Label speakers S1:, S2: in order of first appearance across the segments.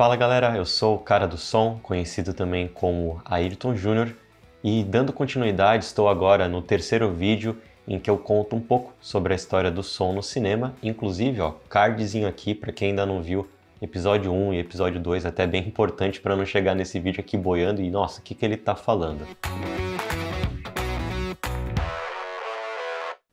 S1: Fala galera, eu sou o cara do som, conhecido também como Ayrton Júnior, e dando continuidade, estou agora no terceiro vídeo em que eu conto um pouco sobre a história do som no cinema, inclusive, ó, cardzinho aqui para quem ainda não viu episódio 1 e episódio 2, até bem importante para não chegar nesse vídeo aqui boiando e nossa, o que que ele tá falando?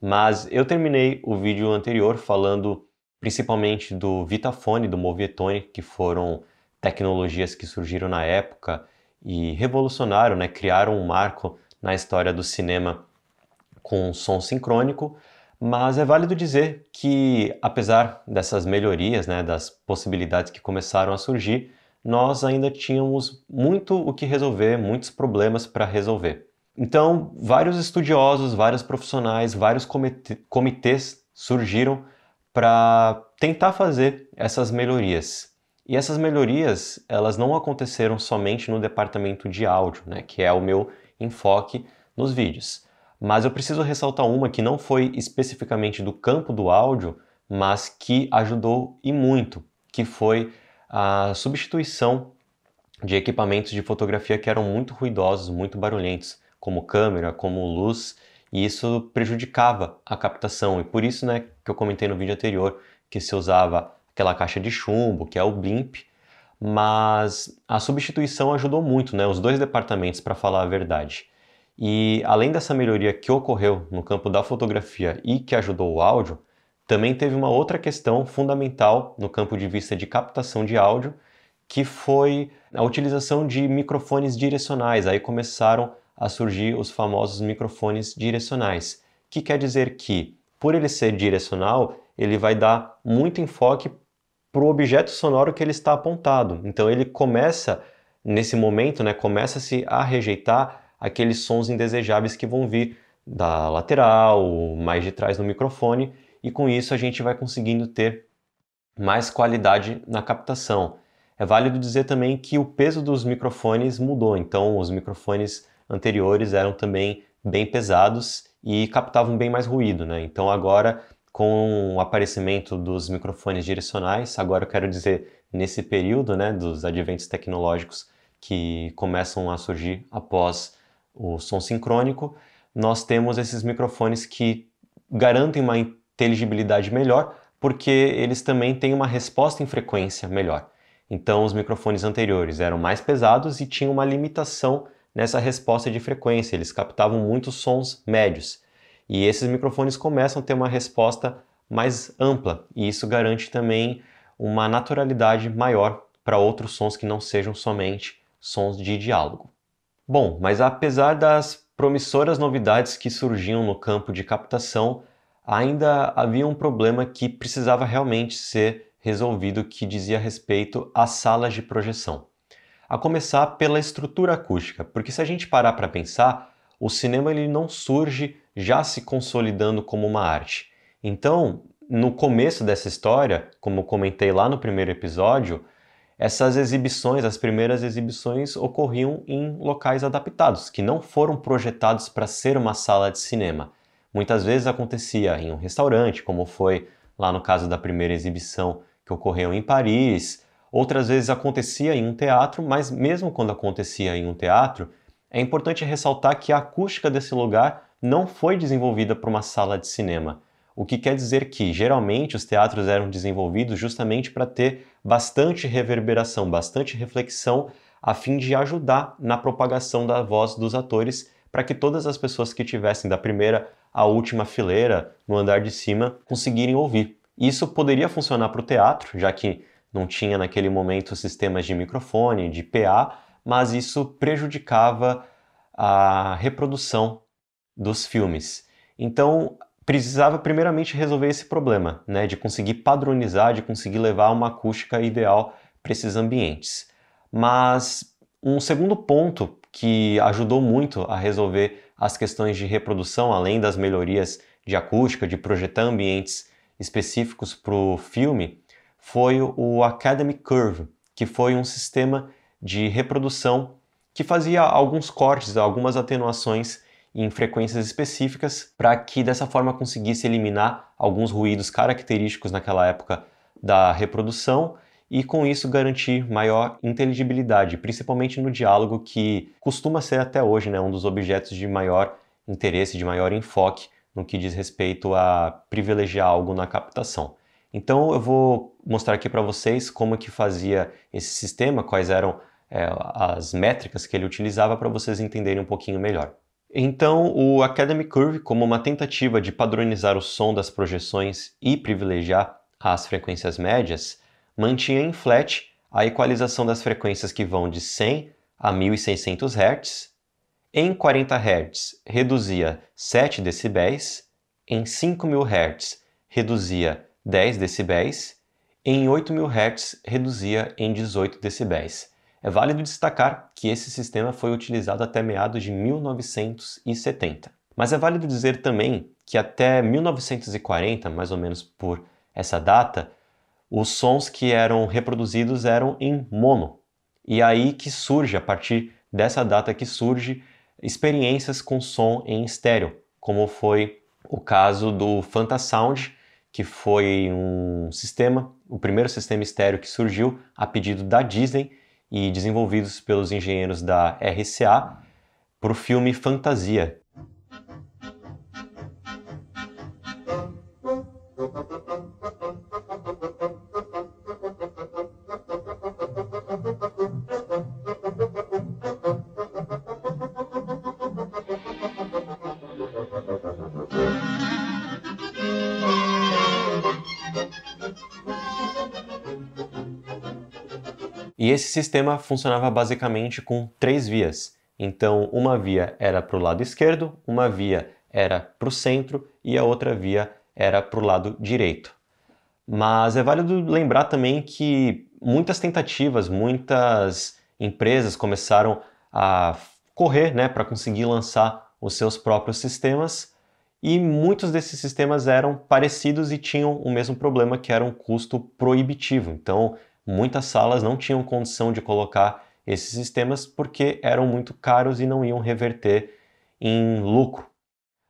S1: Mas eu terminei o vídeo anterior falando principalmente do Vitaphone, do Movietone, que foram tecnologias que surgiram na época e revolucionaram, né, criaram um marco na história do cinema com som sincrônico, mas é válido dizer que, apesar dessas melhorias, né, das possibilidades que começaram a surgir, nós ainda tínhamos muito o que resolver, muitos problemas para resolver. Então, vários estudiosos, vários profissionais, vários comitês surgiram para tentar fazer essas melhorias. E essas melhorias, elas não aconteceram somente no departamento de áudio, né, que é o meu enfoque nos vídeos. Mas eu preciso ressaltar uma que não foi especificamente do campo do áudio, mas que ajudou e muito, que foi a substituição de equipamentos de fotografia que eram muito ruidosos, muito barulhentos, como câmera, como luz, e isso prejudicava a captação. E por isso, né, que eu comentei no vídeo anterior que se usava aquela caixa de chumbo, que é o BIMP, mas a substituição ajudou muito, né, os dois departamentos, para falar a verdade. E além dessa melhoria que ocorreu no campo da fotografia e que ajudou o áudio, também teve uma outra questão fundamental no campo de vista de captação de áudio, que foi a utilização de microfones direcionais. Aí começaram a surgir os famosos microfones direcionais, que quer dizer que, por ele ser direcional, ele vai dar muito enfoque para o objeto sonoro que ele está apontado. Então ele começa, nesse momento, né, começa-se a rejeitar aqueles sons indesejáveis que vão vir da lateral, mais de trás no microfone, e com isso a gente vai conseguindo ter mais qualidade na captação. É válido dizer também que o peso dos microfones mudou, então os microfones anteriores eram também bem pesados e captavam bem mais ruído, né? Então agora com o aparecimento dos microfones direcionais, agora eu quero dizer nesse período né, dos adventos tecnológicos que começam a surgir após o som sincrônico, nós temos esses microfones que garantem uma inteligibilidade melhor, porque eles também têm uma resposta em frequência melhor. Então, os microfones anteriores eram mais pesados e tinham uma limitação nessa resposta de frequência, eles captavam muitos sons médios. E esses microfones começam a ter uma resposta mais ampla, e isso garante também uma naturalidade maior para outros sons que não sejam somente sons de diálogo. Bom, mas apesar das promissoras novidades que surgiam no campo de captação, ainda havia um problema que precisava realmente ser resolvido que dizia respeito às salas de projeção. A começar pela estrutura acústica, porque se a gente parar para pensar, o cinema ele não surge já se consolidando como uma arte. Então, no começo dessa história, como comentei lá no primeiro episódio, essas exibições, as primeiras exibições, ocorriam em locais adaptados, que não foram projetados para ser uma sala de cinema. Muitas vezes acontecia em um restaurante, como foi lá no caso da primeira exibição que ocorreu em Paris. Outras vezes acontecia em um teatro, mas mesmo quando acontecia em um teatro, é importante ressaltar que a acústica desse lugar não foi desenvolvida para uma sala de cinema. O que quer dizer que, geralmente, os teatros eram desenvolvidos justamente para ter bastante reverberação, bastante reflexão, a fim de ajudar na propagação da voz dos atores, para que todas as pessoas que tivessem da primeira à última fileira, no andar de cima, conseguirem ouvir. Isso poderia funcionar para o teatro, já que não tinha naquele momento sistemas de microfone, de PA, mas isso prejudicava a reprodução dos filmes. Então, precisava primeiramente resolver esse problema, né, de conseguir padronizar, de conseguir levar uma acústica ideal para esses ambientes. Mas um segundo ponto que ajudou muito a resolver as questões de reprodução, além das melhorias de acústica, de projetar ambientes específicos para o filme, foi o Academy Curve, que foi um sistema de reprodução que fazia alguns cortes, algumas atenuações em frequências específicas para que dessa forma conseguisse eliminar alguns ruídos característicos naquela época da reprodução e com isso garantir maior inteligibilidade, principalmente no diálogo que costuma ser até hoje né, um dos objetos de maior interesse, de maior enfoque no que diz respeito a privilegiar algo na captação. Então eu vou mostrar aqui para vocês como que fazia esse sistema, quais eram é, as métricas que ele utilizava para vocês entenderem um pouquinho melhor. Então, o Academy Curve, como uma tentativa de padronizar o som das projeções e privilegiar as frequências médias, mantinha em flat a equalização das frequências que vão de 100 a 1600 Hz, em 40 Hz reduzia 7 decibéis, em 5000 Hz reduzia 10 decibéis, em 8000 Hz reduzia em 18 decibéis. É válido destacar que esse sistema foi utilizado até meados de 1970. Mas é válido dizer também que até 1940, mais ou menos por essa data, os sons que eram reproduzidos eram em mono. E é aí que surge, a partir dessa data que surge, experiências com som em estéreo, como foi o caso do Fantasound, que foi um sistema, o primeiro sistema estéreo que surgiu a pedido da Disney e desenvolvidos pelos engenheiros da RCA para o filme Fantasia, E esse sistema funcionava basicamente com três vias. Então, uma via era para o lado esquerdo, uma via era para o centro e a outra via era para o lado direito. Mas é válido lembrar também que muitas tentativas, muitas empresas começaram a correr né, para conseguir lançar os seus próprios sistemas e muitos desses sistemas eram parecidos e tinham o mesmo problema que era um custo proibitivo. Então, muitas salas não tinham condição de colocar esses sistemas porque eram muito caros e não iam reverter em lucro.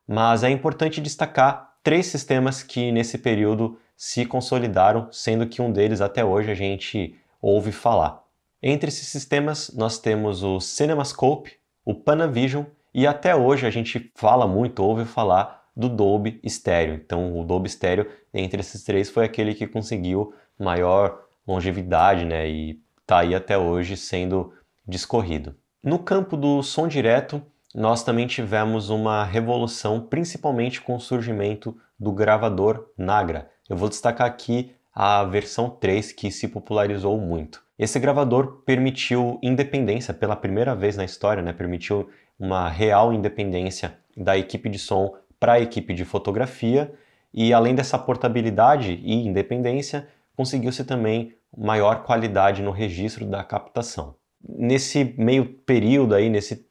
S1: Mas é importante destacar três sistemas que nesse período se consolidaram, sendo que um deles até hoje a gente ouve falar. Entre esses sistemas nós temos o CinemaScope, o Panavision e até hoje a gente fala muito, ouve falar do Dolby Stereo. Então o Dolby Stereo entre esses três foi aquele que conseguiu maior longevidade, né? E tá aí até hoje sendo discorrido. No campo do som direto, nós também tivemos uma revolução, principalmente com o surgimento do gravador Nagra. Eu vou destacar aqui a versão 3 que se popularizou muito. Esse gravador permitiu independência pela primeira vez na história, né? Permitiu uma real independência da equipe de som para a equipe de fotografia e além dessa portabilidade e independência, conseguiu-se também maior qualidade no registro da captação. Nesse meio período aí, nesse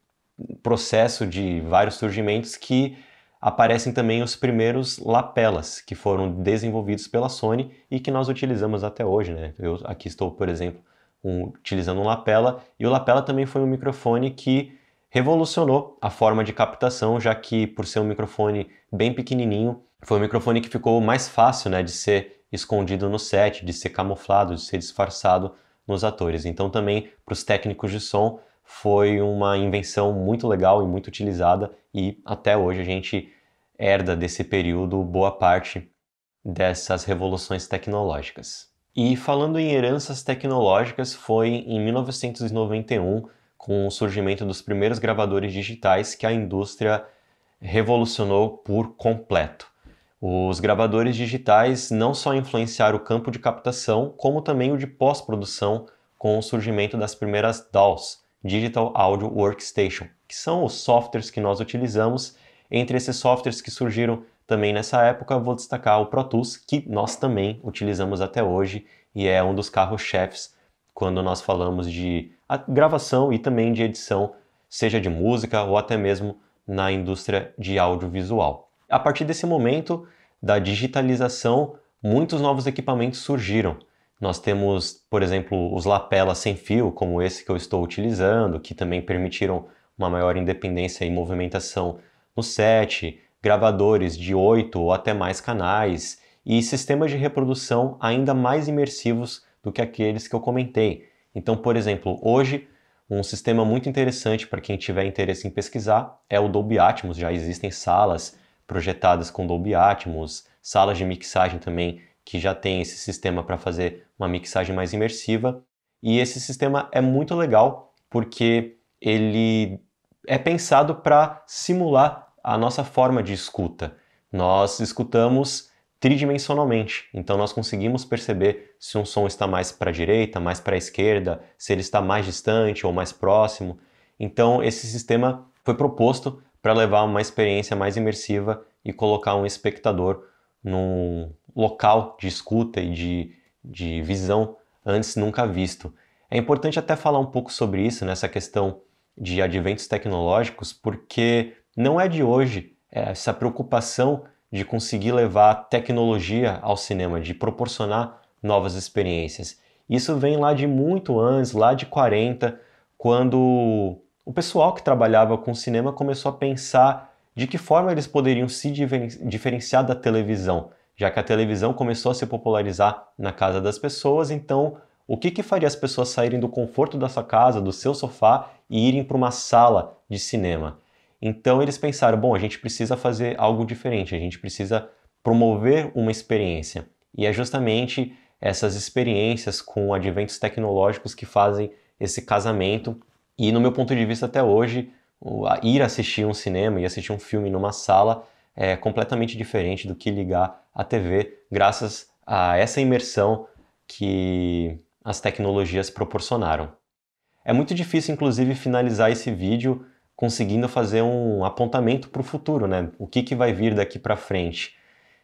S1: processo de vários surgimentos que aparecem também os primeiros lapelas que foram desenvolvidos pela Sony e que nós utilizamos até hoje, né? Eu aqui estou, por exemplo, um, utilizando um lapela e o lapela também foi um microfone que revolucionou a forma de captação, já que por ser um microfone bem pequenininho, foi um microfone que ficou mais fácil, né, de ser escondido no set, de ser camuflado, de ser disfarçado nos atores. Então também para os técnicos de som foi uma invenção muito legal e muito utilizada e até hoje a gente herda desse período boa parte dessas revoluções tecnológicas. E falando em heranças tecnológicas, foi em 1991, com o surgimento dos primeiros gravadores digitais, que a indústria revolucionou por completo. Os gravadores digitais não só influenciaram o campo de captação, como também o de pós-produção com o surgimento das primeiras DAWs, Digital Audio Workstation, que são os softwares que nós utilizamos. Entre esses softwares que surgiram também nessa época, vou destacar o Pro Tools, que nós também utilizamos até hoje e é um dos carros-chefes quando nós falamos de gravação e também de edição, seja de música ou até mesmo na indústria de audiovisual. A partir desse momento da digitalização, muitos novos equipamentos surgiram. Nós temos, por exemplo, os lapelas sem fio, como esse que eu estou utilizando, que também permitiram uma maior independência e movimentação no set, gravadores de oito ou até mais canais e sistemas de reprodução ainda mais imersivos do que aqueles que eu comentei. Então, por exemplo, hoje um sistema muito interessante para quem tiver interesse em pesquisar é o Dolby Atmos, já existem salas projetadas com Dolby Atmos, salas de mixagem também que já tem esse sistema para fazer uma mixagem mais imersiva. E esse sistema é muito legal porque ele é pensado para simular a nossa forma de escuta. Nós escutamos tridimensionalmente, então nós conseguimos perceber se um som está mais para a direita, mais para a esquerda, se ele está mais distante ou mais próximo. Então esse sistema foi proposto para levar uma experiência mais imersiva e colocar um espectador num local de escuta e de, de visão antes nunca visto. É importante até falar um pouco sobre isso, nessa questão de adventos tecnológicos, porque não é de hoje é, essa preocupação de conseguir levar tecnologia ao cinema, de proporcionar novas experiências. Isso vem lá de muito antes, lá de 40, quando o pessoal que trabalhava com cinema começou a pensar de que forma eles poderiam se diferenciar da televisão, já que a televisão começou a se popularizar na casa das pessoas, então o que, que faria as pessoas saírem do conforto da sua casa, do seu sofá e irem para uma sala de cinema? Então eles pensaram, bom, a gente precisa fazer algo diferente, a gente precisa promover uma experiência. E é justamente essas experiências com adventos tecnológicos que fazem esse casamento e no meu ponto de vista até hoje, ir assistir um cinema e assistir um filme numa sala é completamente diferente do que ligar a TV, graças a essa imersão que as tecnologias proporcionaram. É muito difícil, inclusive, finalizar esse vídeo conseguindo fazer um apontamento para o futuro, né? O que, que vai vir daqui para frente.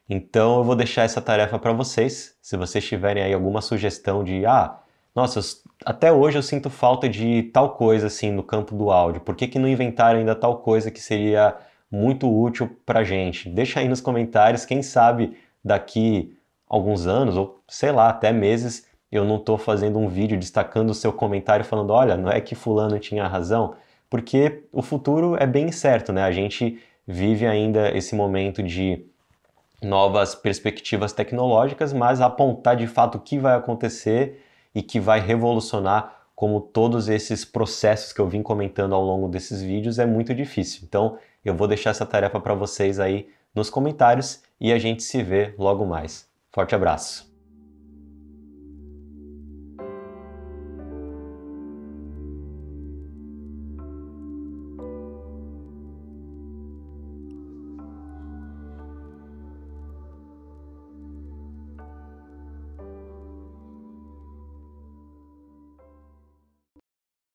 S1: Então eu vou deixar essa tarefa para vocês. Se vocês tiverem aí alguma sugestão de ah, nossa, até hoje eu sinto falta de tal coisa assim no campo do áudio. Por que, que não inventaram ainda tal coisa que seria muito útil pra gente? Deixa aí nos comentários, quem sabe daqui alguns anos, ou sei lá, até meses, eu não estou fazendo um vídeo destacando o seu comentário falando, olha, não é que fulano tinha razão, porque o futuro é bem certo, né? A gente vive ainda esse momento de novas perspectivas tecnológicas, mas apontar de fato o que vai acontecer e que vai revolucionar como todos esses processos que eu vim comentando ao longo desses vídeos é muito difícil. Então, eu vou deixar essa tarefa para vocês aí nos comentários e a gente se vê logo mais. Forte abraço!